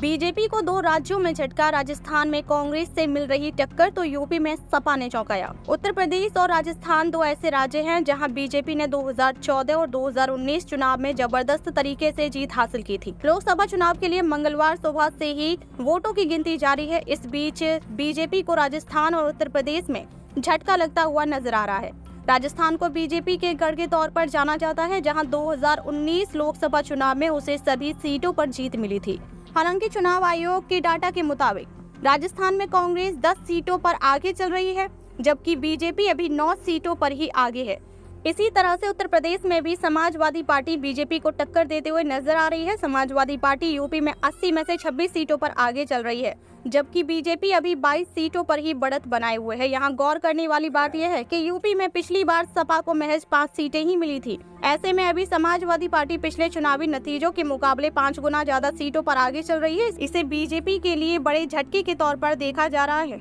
BJP को दो राज्यों में झटका राजस्थान में कांग्रेस से मिल रही टक्कर तो यूपी में सपा ने चौंकाया उत्तर प्रदेश और राजस्थान दो ऐसे राज्य हैं जहां बीजेपी ने 2014 और 2019 चुनाव में जबरदस्त तरीके से जीत हासिल की थी लोकसभा चुनाव के लिए मंगलवार सुबह से ही वोटों की गिनती जारी है इस बीच बीजेपी को राजस्थान और उत्तर प्रदेश में झटका लगता हुआ नजर आ रहा है राजस्थान को बीजेपी के गढ़ के तौर पर जाना जाता है जहां 2019 लोकसभा चुनाव में उसे सभी सीटों पर जीत मिली थी हालांकि चुनाव आयोग के डाटा के मुताबिक राजस्थान में कांग्रेस 10 सीटों पर आगे चल रही है जबकि बीजेपी अभी 9 सीटों पर ही आगे है इसी तरह से उत्तर प्रदेश में भी समाजवादी पार्टी बीजेपी को टक्कर देते हुए नजर आ रही है समाजवादी पार्टी यूपी में 80 में से 26 सीटों पर आगे चल रही है जबकि बीजेपी अभी 22 सीटों पर ही बढ़त बनाए हुए है यहाँ गौर करने वाली बात यह है कि यूपी में पिछली बार सपा को महज पाँच सीटें ही मिली थी ऐसे में अभी समाजवादी पार्टी पिछले चुनावी नतीजों के मुकाबले पाँच गुना ज्यादा सीटों पर आगे चल रही है इसे बीजेपी के लिए बड़े झटके के तौर पर देखा जा रहा है